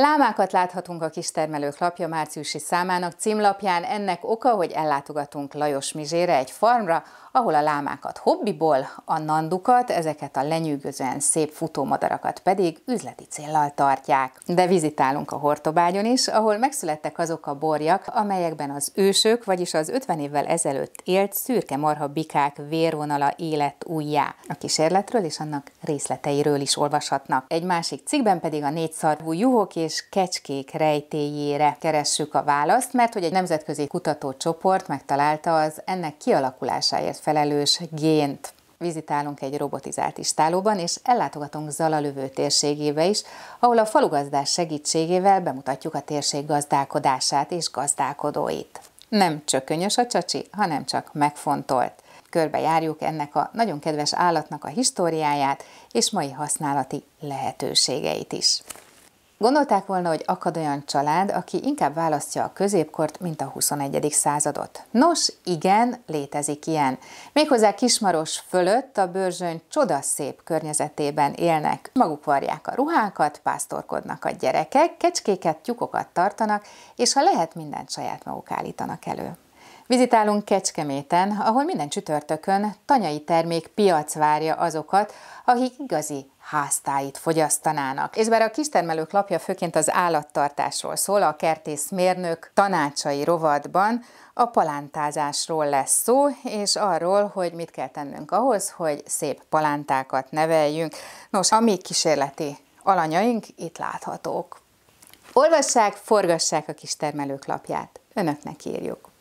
Lámákat láthatunk a kistermelők lapja márciusi számának címlapján, ennek oka, hogy ellátogatunk Lajos Mizsére egy farmra, ahol a lámákat hobbiból, a nandukat, ezeket a lenyűgözően szép futómadarakat pedig üzleti céllal tartják. De vizitálunk a Hortobágyon is, ahol megszülettek azok a borjak, amelyekben az ősök, vagyis az 50 évvel ezelőtt élt szürke marha bikák vérvonala élet újjá. A kísérletről és annak részleteiről is olvashatnak. Egy másik cikkben pedig a négyszarvú juhok és kecskék rejtéjére keressük a választ, mert hogy egy nemzetközi kutatócsoport megtalálta az ennek kialakulásáért felelős gént. Vizitálunk egy robotizált istálóban, és ellátogatunk Zalalövő térségébe is, ahol a falugazdás segítségével bemutatjuk a térség gazdálkodását és gazdálkodóit. Nem csökönyös a csacsi, hanem csak megfontolt. Körbe járjuk ennek a nagyon kedves állatnak a históriáját és mai használati lehetőségeit is. Gondolták volna, hogy akad olyan család, aki inkább választja a középkort, mint a 21. századot. Nos, igen, létezik ilyen. Méghozzá Kismaros fölött a Börzsöny csodaszép környezetében élnek. Maguk varják a ruhákat, pásztorkodnak a gyerekek, kecskéket, tyukokat tartanak, és ha lehet, mindent saját maguk állítanak elő. Vizitálunk Kecskeméten, ahol minden csütörtökön tanyai termék piac várja azokat, akik igazi háztáit fogyasztanának. És bár a kistermelők lapja főként az állattartásról szól, a kertészmérnök tanácsai rovatban a palántázásról lesz szó, és arról, hogy mit kell tennünk ahhoz, hogy szép palántákat neveljünk. Nos, a mi kísérleti alanyaink itt láthatók. Olvassák, forgassák a kistermelők lapját. Önöknek írjuk.